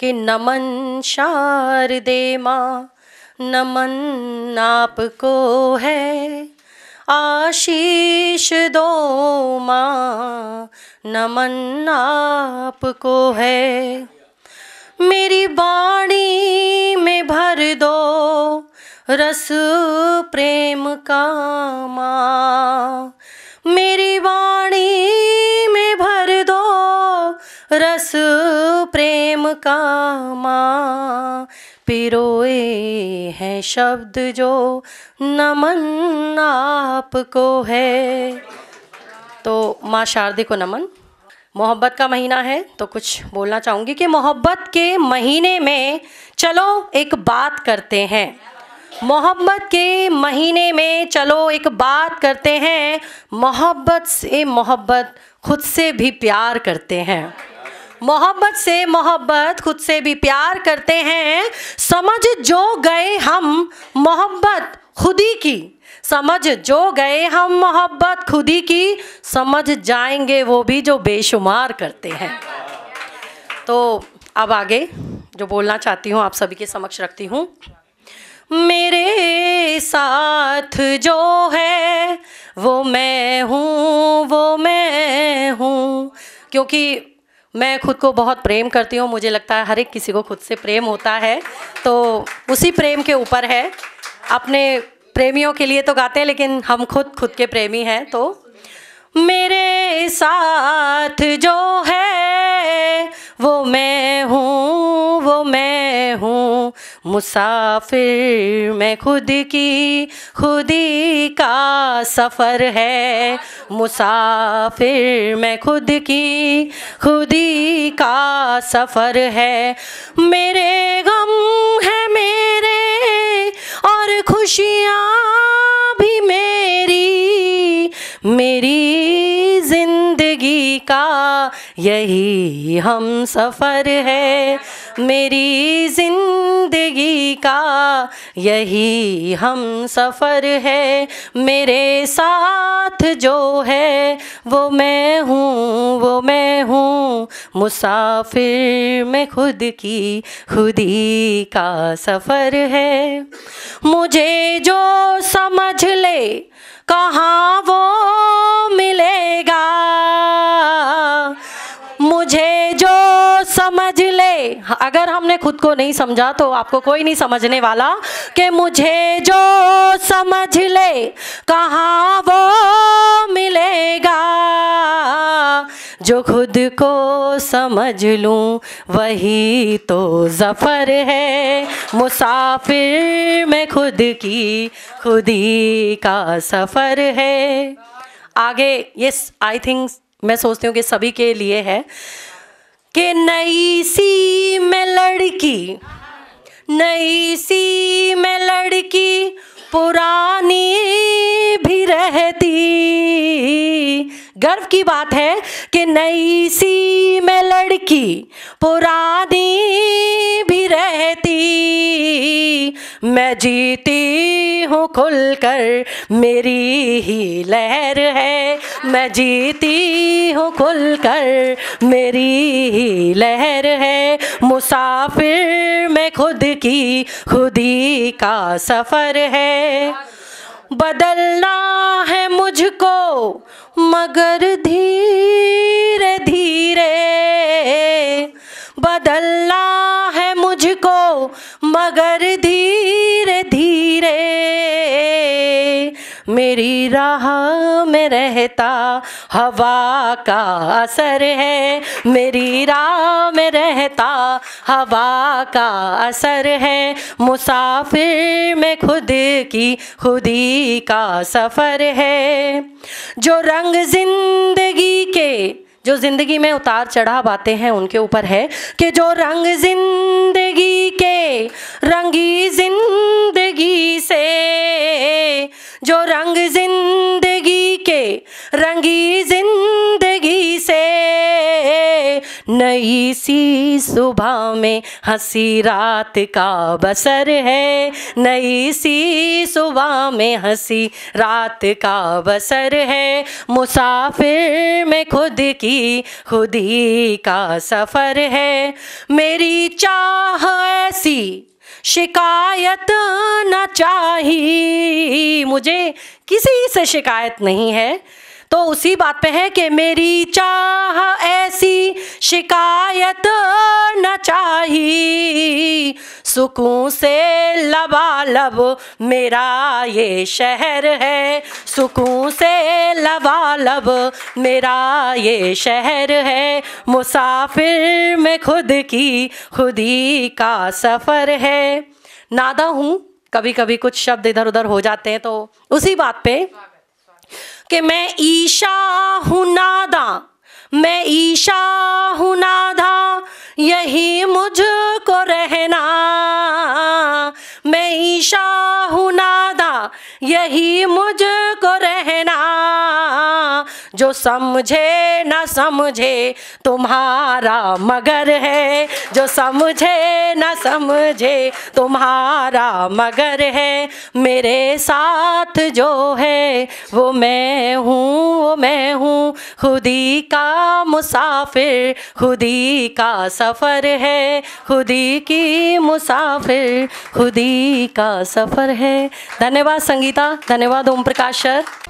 कि नमन शारदे माँ नमन आपको है आशीष दो माँ नमन आपको है मेरी बाणी में भर दो रस प्रेम का माँ मेरी वाणी में भर दो रस कामा पिरोए हैं शब्द जो नमन आपको है तो माँ शारदे को नमन मोहब्बत का महीना है तो कुछ बोलना चाहूँगी कि मोहब्बत के महीने में चलो एक बात करते हैं मोहब्बत के महीने में चलो एक बात करते हैं मोहब्बत से मोहब्बत खुद से भी प्यार करते हैं मोहब्बत से मोहब्बत खुद से भी प्यार करते हैं समझ जो गए हम मोहब्बत खुदी की समझ जो गए हम मोहब्बत खुदी की समझ जाएंगे वो भी जो बेशुमार करते हैं तो अब आगे जो बोलना चाहती हूँ आप सभी के समक्ष रखती हूँ मेरे साथ जो है वो मैं हूँ वो मैं हूँ क्योंकि मैं खुद को बहुत प्रेम करती हूँ मुझे लगता है हर एक किसी को खुद से प्रेम होता है तो उसी प्रेम के ऊपर है अपने प्रेमियों के लिए तो गाते हैं लेकिन हम खुद खुद के प्रेमी हैं तो मेरे साथ जो है वो मैं हूँ वो मैं हूँ मुसाफिर मैं खुद की खुदी का सफ़र है मुसाफिर मैं खुद की खुदी का सफ़र है मेरे गम है मेरे और खुशियाँ भी मेरी मेरी का यही हम सफ़र है मेरी ज़िंदगी का यही हम सफ़र है मेरे साथ जो है वो मैं हूँ वो मैं हूँ मुसाफिर मैं खुद की खुदी का सफ़र है मुझे जो समझ ले कहाँ वो मेरे अगर हमने खुद को नहीं समझा तो आपको कोई नहीं समझने वाला कि मुझे जो समझ ले कहा वो मिलेगा जो खुद को समझ लूँ वही तो ज़फ़र है मुसाफिर में खुद की खुदी का सफ़र है आगे ये आई थिंक मैं सोचती हूँ कि सभी के लिए है कि नई सी में लड़की नई सी में लड़की पुरानी भी रहती गर्व की बात है कि नई सी में लड़की पुरानी मैं जीती हूँ खुल कर मेरी ही लहर है मैं जीती हूँ खुल कर मेरी ही लहर है मुसाफिर मैं खुद की खुदी का सफ़र है बदलना है मुझको मगर धीरे मेरी राह में रहता हवा का असर है मेरी राह में रहता हवा का असर है मुसाफिर में खुद की खुदी का सफ़र है जो रंग जिंदगी के जो ज़िंदगी में उतार चढ़ाव आते हैं उनके ऊपर है कि जो रंग जिंद नई सी सुबह में हंसी रात का बसर है नई सी सुबह में हंसी रात का बसर है मुसाफिर में खुद की खुदी का सफ़र है मेरी चाह ऐसी शिकायत न चाहिए मुझे किसी से शिकायत नहीं है तो उसी बात पे है कि मेरी चाह ऐसी शिकायत न चाही सुकून से लबालब मेरा ये शहर है सुकून से लबालब मेरा ये शहर है मुसाफिर में खुद की खुदी का सफ़र है नादा हूँ कभी कभी कुछ शब्द इधर उधर हो जाते हैं तो उसी बात पे कि मैं ईशा हूँ नादा मैं ईशा हूँ नाधा यही मुझको रहना मैं ईशा हूँ नादा यही मुझ जो समझे ना समझे तुम्हारा मगर है जो समझे ना समझे तुम्हारा मगर है मेरे साथ जो है वो मैं हूँ वो मैं हूँ खुदी का मुसाफिर खुदी का सफ़र है खुदी की मुसाफिर खुदी का सफ़र है धन्यवाद संगीता धन्यवाद ओम प्रकाश सर